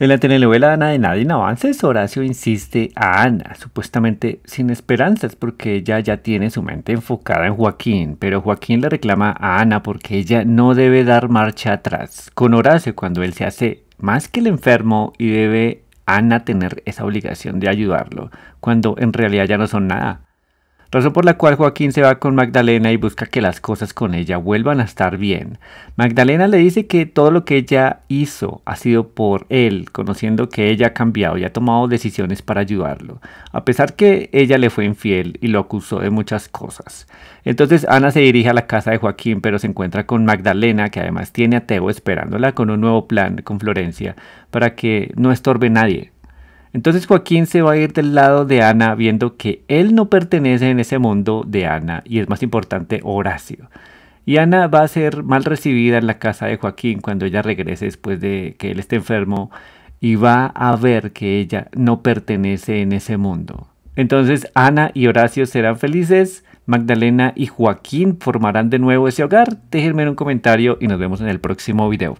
En la telenovela Ana de Nadie en Avances, Horacio insiste a Ana, supuestamente sin esperanzas porque ella ya tiene su mente enfocada en Joaquín, pero Joaquín le reclama a Ana porque ella no debe dar marcha atrás con Horacio cuando él se hace más que el enfermo y debe Ana tener esa obligación de ayudarlo, cuando en realidad ya no son nada razón por la cual Joaquín se va con Magdalena y busca que las cosas con ella vuelvan a estar bien. Magdalena le dice que todo lo que ella hizo ha sido por él, conociendo que ella ha cambiado y ha tomado decisiones para ayudarlo, a pesar que ella le fue infiel y lo acusó de muchas cosas. Entonces Ana se dirige a la casa de Joaquín, pero se encuentra con Magdalena, que además tiene a Teo esperándola con un nuevo plan con Florencia, para que no estorbe nadie. Entonces Joaquín se va a ir del lado de Ana viendo que él no pertenece en ese mundo de Ana y es más importante Horacio. Y Ana va a ser mal recibida en la casa de Joaquín cuando ella regrese después de que él esté enfermo y va a ver que ella no pertenece en ese mundo. Entonces Ana y Horacio serán felices, Magdalena y Joaquín formarán de nuevo ese hogar. Déjenme en un comentario y nos vemos en el próximo video.